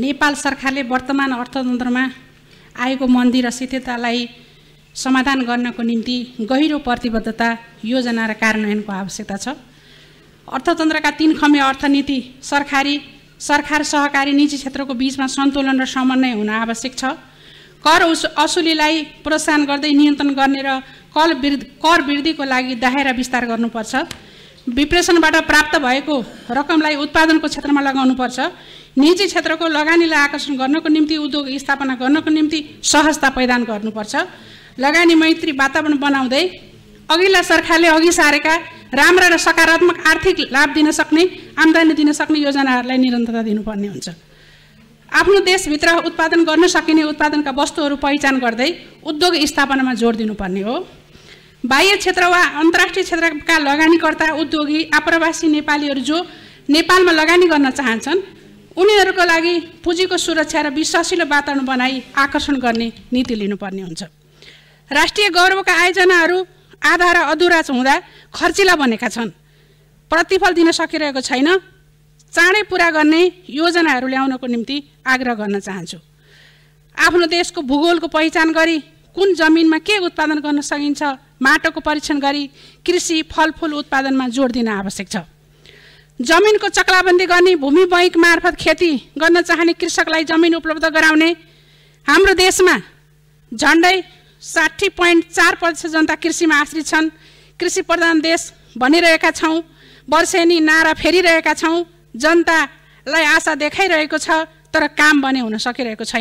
नेपाल सरकारले वर्तमान अर्थतन्त्रमा आएको मन्दी र शिथिलतालाई समाधान गर्नको निम्ति गहिरो प्रतिबद्धता योजना र कार्यान्वयनको आवश्यकता छ अर्थतन्त्रका तिन खमे अर्थनीति सरकारी सरकार सहकारी निजी क्षेत्रको बिचमा सन्तुलन र समन्वय हुन आवश्यक छ कर असुलीलाई प्रोत्साहन गर्दै नियन्त्रण गर्ने र कर वृद्धि कर वृद्धिको लागि दायरा विस्तार गर्नुपर्छ विप्रेषणबाट प्राप्त भएको रकमलाई उत्पादनको क्षेत्रमा लगाउनुपर्छ निजी क्षेत्रको लगानीलाई आकर्षण गर्नको निम्ति उद्योग स्थापना गर्नको निम्ति सहजता पैदान गर्नुपर्छ लगानी मैत्री वातावरण बनाउँदै अघिल्ला सरकारले अघि सारेका राम्रा र सकारात्मक आर्थिक लाभ दिन सक्ने आम्दानी दिन सक्ने योजनाहरूलाई निरन्तरता दिनुपर्ने हुन्छ आफ्नो देशभित्र उत्पादन गर्न सकिने उत्पादनका वस्तुहरू पहिचान गर्दै उद्योग स्थापनामा जोड दिनुपर्ने हो बाह्य क्षेत्र वा अन्तर्राष्ट्रिय क्षेत्रका लगानीकर्ता उद्योगी आप्रवासी नेपालीहरू जो नेपालमा लगानी गर्न चाहन्छन् उनीहरूको लागि पुँजीको सुरक्षा र विश्वासिलो वातावरण बनाई आकर्षण गर्ने नीति लिनुपर्ने हुन्छ राष्ट्रिय गौरवका आयोजनाहरू आधा र अधुरा हुँदा खर्चिला बनेका छन् प्रतिफल दिन सकिरहेको छैन चाँडै पुरा गर्ने योजनाहरू ल्याउनको निम्ति आग्रह गर्न चाहन्छु आफ्नो देशको भूगोलको पहिचान गरी कुन जमिनमा के उत्पादन गर्न सकिन्छ माटोको परीक्षण गरी कृषि फलफुल उत्पादनमा जोड दिन आवश्यक छ जमिनको चक्लाबन्दी गर्ने भूमि बैङ्क मार्फत खेती गर्न चाहने कृषकलाई जमिन उपलब्ध गराउने हाम्रो देशमा झन्डै साठी पोइन्ट चार प्रतिशत जनता कृषिमा आश्रित छन् कृषि प्रधान देश भनिरहेका छौँ वर्षेनी नारा फेरिरहेका छौँ जनतालाई आशा देखाइरहेको छ तर काम भने हुन सकिरहेको छैन